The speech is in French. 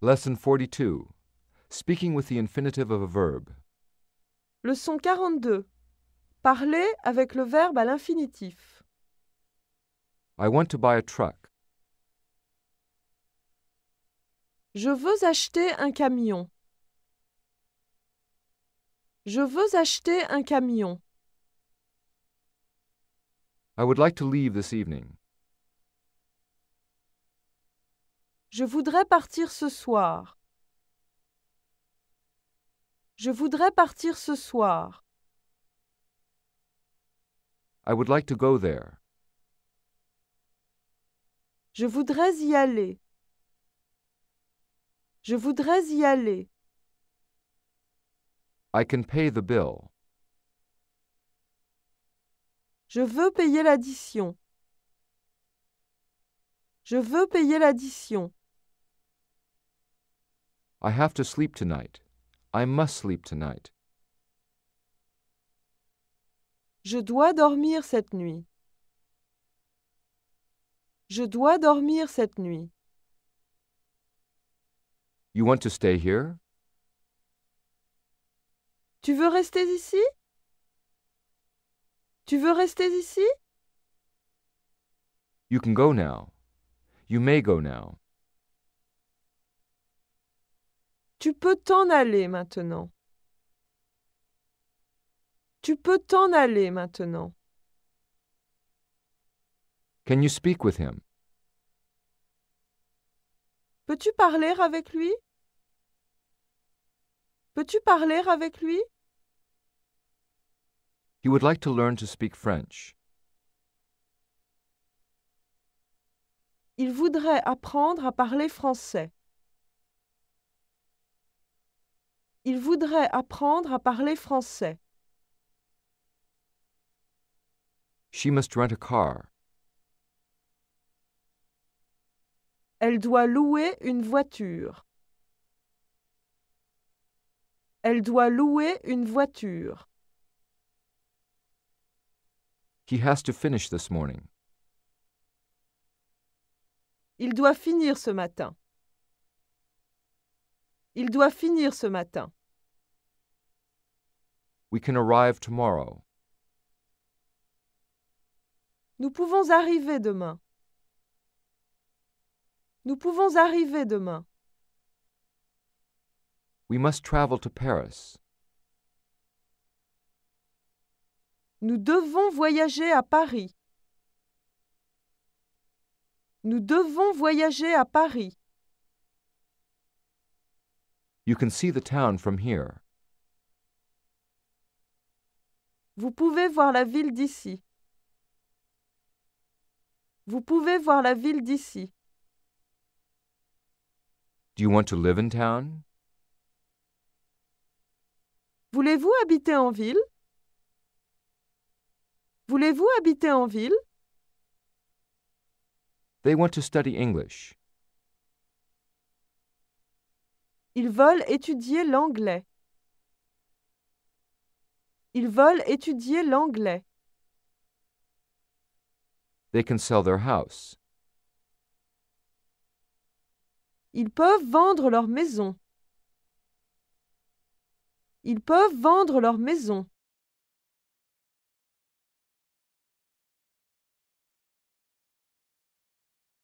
Lesson 42. Speaking with the infinitive of a verb. Leçon 42. Parler avec le verbe à l'infinitif. I want to buy a truck. Je veux acheter un camion. Je veux acheter un camion. I would like to leave this evening. Je voudrais partir ce soir. Je voudrais partir ce soir. I would like to go there. Je voudrais y aller. Je voudrais y aller. I can pay the bill. Je veux payer l'addition. Je veux payer l'addition. I have to sleep tonight. I must sleep tonight. Je dois dormir cette nuit. Je dois dormir cette nuit. You want to stay here? Tu veux rester ici? Tu veux rester ici? You can go now. You may go now. Tu peux t'en aller maintenant. Tu peux t'en aller maintenant. Can you speak with him? Peux-tu parler avec lui? Peux-tu parler avec lui? He would like to learn to speak French. Il voudrait apprendre à parler français. Il voudrait apprendre à parler français. She must rent a car. Elle doit louer une voiture. Elle doit louer une voiture. He has to finish this morning. Il doit finir ce matin. Il doit finir ce matin. We can arrive tomorrow. Nous pouvons arriver demain. Nous pouvons arriver demain. We must travel to Paris. Nous devons voyager à Paris. Nous devons voyager à Paris. You can see the town from here. Vous pouvez voir la ville d'ici. Vous pouvez voir la ville d'ici. Do you want to live in town? Voulez-vous habiter en ville? Voulez-vous habiter en ville? They want to study English. Ils veulent étudier l'anglais. Ils veulent étudier l'anglais. They can sell their house. Ils peuvent vendre leur maison. Ils peuvent vendre leur maison.